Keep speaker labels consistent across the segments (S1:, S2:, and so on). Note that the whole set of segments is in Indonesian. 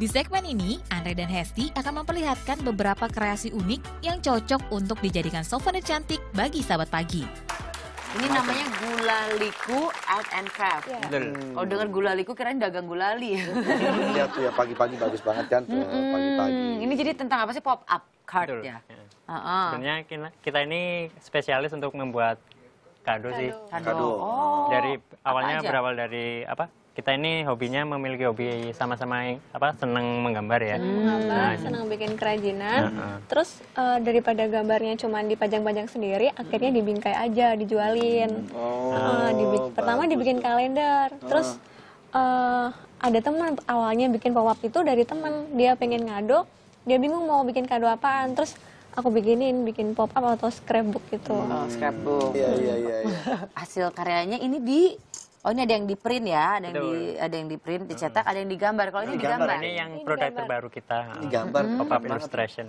S1: Di segmen ini, Andre dan Hesti akan memperlihatkan beberapa kreasi unik yang cocok untuk dijadikan souvenir cantik bagi sahabat pagi. Ini namanya gulaliku art and craft. Yeah. Iya. Hmm. Kalau oh, dengar gulaliku kirain dagang gulali. Iya tuh ya pagi-pagi bagus banget kan hmm. Eh, pagi-pagi. Hmm, ini jadi tentang apa sih pop up card Betul. ya? Uh -uh. Sebenarnya kita, kita ini spesialis untuk membuat kado, kado. sih. Kado. kado. Oh. Dari awalnya berawal dari apa? kita ini hobinya memiliki hobi sama-sama apa seneng menggambar ya. Seneng menggambar, nah, seneng bikin kerajinan. Uh Terus uh, daripada gambarnya cuma dipajang-pajang sendiri, akhirnya dibingkai aja, dijualin. Hmm. Eh, oh. Uh, dibi bagus. pertama dibikin kalender. Uh. Terus uh, ada teman awalnya bikin pop up itu dari teman, dia pengen ngado, dia bingung mau bikin kado apaan. Terus aku bikinin bikin pop up atau scrapbook gitu. Hmm. Oh, scrapbook. Iya, iya, iya. iya. Hasil karyanya ini di Oh ini ada yang di print ya, ada yang di ada yang di print, dicetak, ada yang digambar. Kalau ini, digambar. Ini yang produk terbaru kita. Ini gambar hmm. pop up illustration.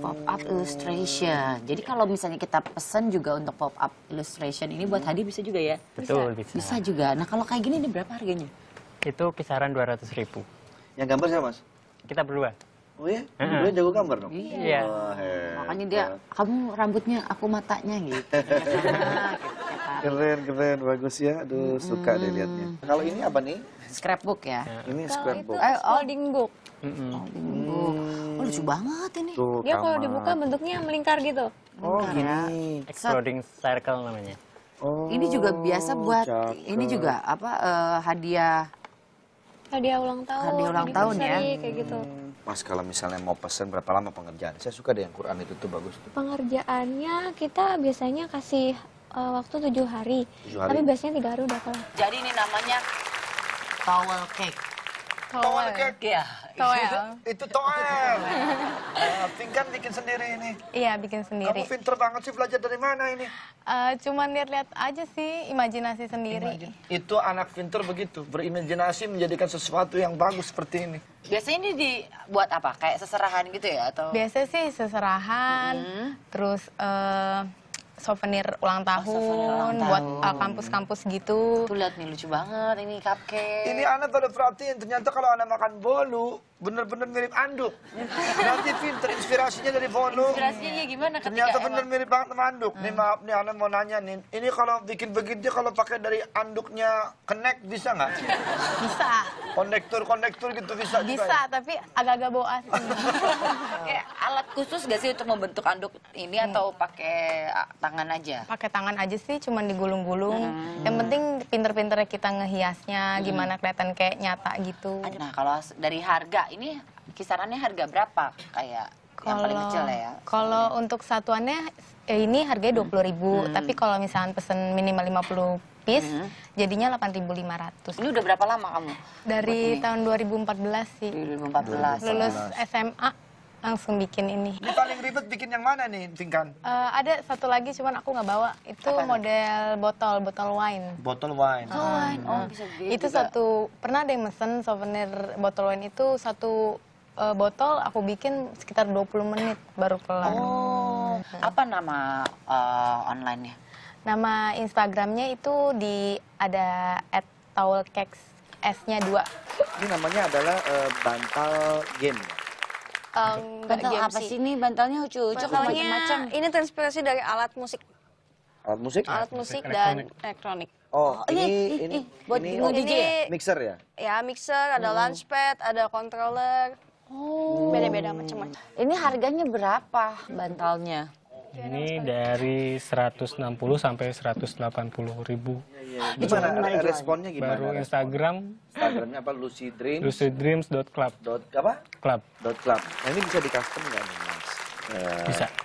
S1: Pop up illustration. Jadi kalau misalnya kita pesan juga untuk pop up illustration ini buat hmm. Hadi bisa juga ya? Betul bisa. Bisa, juga. Nah kalau kayak gini ini berapa harganya? Itu kisaran dua ratus ribu. Yang gambar siapa mas? Kita berdua. Oh iya? Uh -huh. jago gambar dong? Iya. Oh, Makanya dia, kamu rambutnya, aku matanya gitu. Nah, gitu keren keren bagus ya aduh hmm. suka deh liatnya kalau ini apa nih scrapbook ya ini Kalo scrapbook itu, eh, oh, holding oh. book mm -hmm. holding oh, lucu banget ini Tuh, dia kalau dibuka bentuknya melingkar gitu oh ini ya. exploding circle namanya oh ini juga biasa buat cakep. ini juga apa uh, hadiah hadiah ulang tahun hadiah ulang tahun ya kayak gitu hmm. Mas kalau misalnya mau pesen berapa lama pengerjaan? Saya suka deh yang Quran itu tuh bagus tuh. Pengerjaannya kita biasanya kasih uh, waktu tujuh hari. hari. Tapi biasanya tiga hari udah kelar. Jadi ini namanya towel cake. Towel, cake? Iya. Towel. Itu, itu towel. uh, eh, pinggan bikin sendiri ini? Iya, bikin sendiri. Kamu pinter banget sih belajar dari mana ini? Uh, cuman lihat-lihat aja sih, imajinasi sendiri. Imagine. Itu anak pinter begitu, berimajinasi menjadikan sesuatu yang bagus seperti ini. Biasanya ini dibuat apa? Kayak seserahan gitu ya? atau? Biasanya sih seserahan, mm -hmm. terus... Uh, souvenir ulang tahun, oh, souvenir buat eh, kampus-kampus gitu. Tuh lihat nih lucu banget ini cupcake. Ini anak kalau perhatiin ternyata kalau anak makan bolu bener-bener mirip anduk. Nanti pinter, inspirasinya dari volume Inspirasinya iya gimana Ternyata bener mirip banget sama anduk. Hmm. Nih maaf nih, Ana mau nanya nih. Ini kalau bikin begitu, kalau pakai dari anduknya kenek bisa nggak? Bisa. Konektur-konektur gitu bisa, bisa juga ya? tapi agak-agak bau asli. Kayak alat khusus gak sih untuk membentuk anduk ini hmm. atau pakai tangan aja? Pakai tangan aja sih, cuman digulung-gulung. Hmm. Yang penting pinter-pinternya kita ngehiasnya, hmm. gimana kelihatan kayak nyata gitu. Nah, kalau dari harga ini kisarannya harga berapa kayak
S2: yang paling kecil ya?
S1: Kalau untuk satuannya eh, ini harganya hmm. dua puluh ribu, hmm. tapi kalau misalnya pesen minimal 50 piece, hmm. jadinya 8.500. Ini udah berapa lama kamu? Dari tahun 2014 sih. 2014. Lulus SMA langsung bikin ini. Ini paling ribet bikin yang mana nih, Tingkan? Uh, eh, ada satu lagi, cuman aku nggak bawa. Itu Apa model botol, botol wine. Botol wine. Ah, oh, oh, ah. wine. Oh, bisa Itu satu, pernah ada yang mesen souvenir botol wine itu satu uh, botol aku bikin sekitar 20 menit baru kelar. Oh, hmm. apa nama uh, online-nya? Nama Instagramnya itu di ada at S-nya dua. Ini namanya adalah uh, bantal game. Um, Bantal apa sih ini? Bantalnya lucu-lucu macam-macam. Ini transpirasi dari alat musik. Alat musik? Alat musik dan elektronik. Oh, oh, ini ini, ini buat ini, oh, DJ ya? mixer ya? Ya, mixer, ada hmm. launchpad, ada controller. Oh. Beda-beda macam-macam. Ini harganya berapa bantalnya? Ini dari 160 sampai 180 ribu. Iya, iya, iya. Gimana responnya gimana? Baru Instagram. Instagramnya apa? Lucy Dreams. Lucy Dreams dot club. Dot apa? Club. Dot club. Nah, ini bisa di custom nggak nih mas? Bisa. Eh,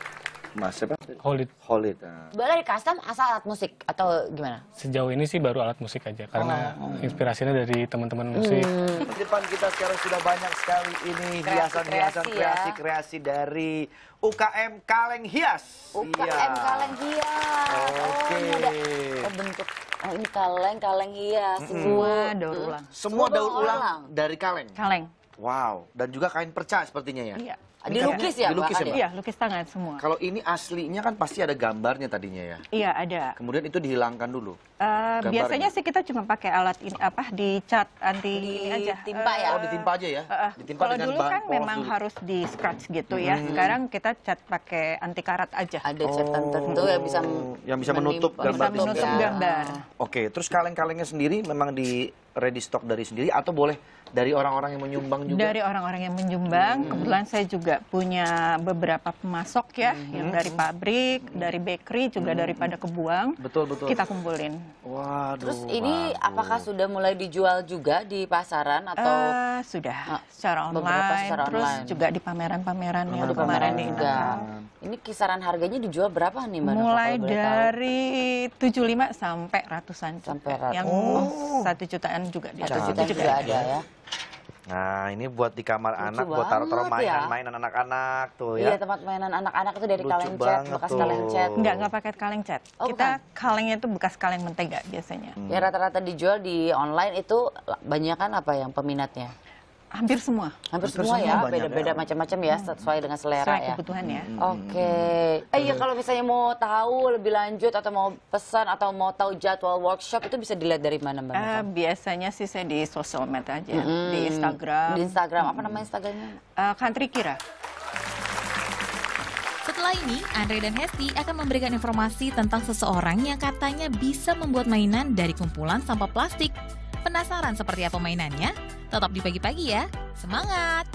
S1: Mas siapa? Holid. Holid. Nah. di custom asal alat musik atau gimana? Sejauh ini sih baru alat musik aja karena oh. oh, oh. inspirasinya dari teman-teman musik. Hmm. Di depan kita sekarang sudah banyak sekali ini hiasan-hiasan kreasi-kreasi ya. dari UKM Kaleng Hias. UKM ya. Kaleng Hias. Oke. Okay. Oh, bentuk Oh ini kaleng, kaleng hias, mm -hmm. semua daur ulang. Semua, daur ulang, ulang dari kaleng. Kaleng. Wow, dan juga kain perca sepertinya ya. Iya. Ya, dilukis ya dilukis Ya, Mbak? Iya, lukis tangan semua. Kalau ini aslinya kan pasti ada gambarnya tadinya ya? Iya, ada. Kemudian itu dihilangkan dulu. Uh, biasanya sih kita cuma pakai alat ini apa dicat anti di ini aja. Timpa ya. Eh, oh, ditimpa aja ya. Uh, ditimpa kalau dulu kan memang dulu. harus di scratch gitu ya. Hmm. Sekarang kita cat pakai anti karat aja. Ada oh, cat tertentu yang bisa oh, yang bisa menutup gambar. Bisa menutup ya. gambar. Oke, terus kaleng-kalengnya sendiri memang di ready stock dari sendiri atau boleh dari orang-orang yang menyumbang juga? Dari orang-orang yang menyumbang, hmm. kebetulan saya juga punya beberapa pemasok ya, mm -hmm. yang mhm. dari pabrik, mhm. dari bakery, juga mm -hmm. daripada kebuang. Betul betul. Kita kumpulin. Waduh. Terus ini waduh. apakah sudah mulai dijual juga di pasaran atau? Uh, sudah. Ah, secara online. secara terus online. juga di pameran-pameran yang kemarin pameran juga. Iya. Ini kisaran harganya dijual berapa nih, Mbak? Mulai Nova, dari tahu? 75 sampai ratusan Sampai ratusan. Yang oh. satu 1 jutaan juga. Satu juta juga ada ya. Nah, ini buat di kamar Lucu anak, buat taruh-taruh ya. mainan-mainan anak-anak tuh ya. Iya, tempat mainan anak-anak itu dari Lucu kaleng cat, bekas tuh. kaleng cat. Enggak, enggak pakai kaleng cat. Oh, Kita bukan? kalengnya itu bekas kaleng mentega biasanya. Hmm. Ya rata-rata dijual di online itu banyak kan apa yang peminatnya? Hampir semua. Hampir, semua, semua ya, beda-beda ya. macam-macam ya, hmm. sesuai dengan selera ya. kebutuhan ya. Hmm. Oke. Okay. Hmm. Eh, iya kalau misalnya mau tahu lebih lanjut atau mau pesan atau mau tahu jadwal workshop itu bisa dilihat dari mana Mbak? Uh, biasanya sih saya di sosial media aja, hmm. di Instagram. Di Instagram, hmm. apa nama Instagramnya? Uh, Country Kira. Setelah ini, Andre dan Hesti akan memberikan informasi tentang seseorang yang katanya bisa membuat mainan dari kumpulan sampah plastik. Penasaran seperti apa mainannya? Tetap di pagi-pagi ya. Semangat!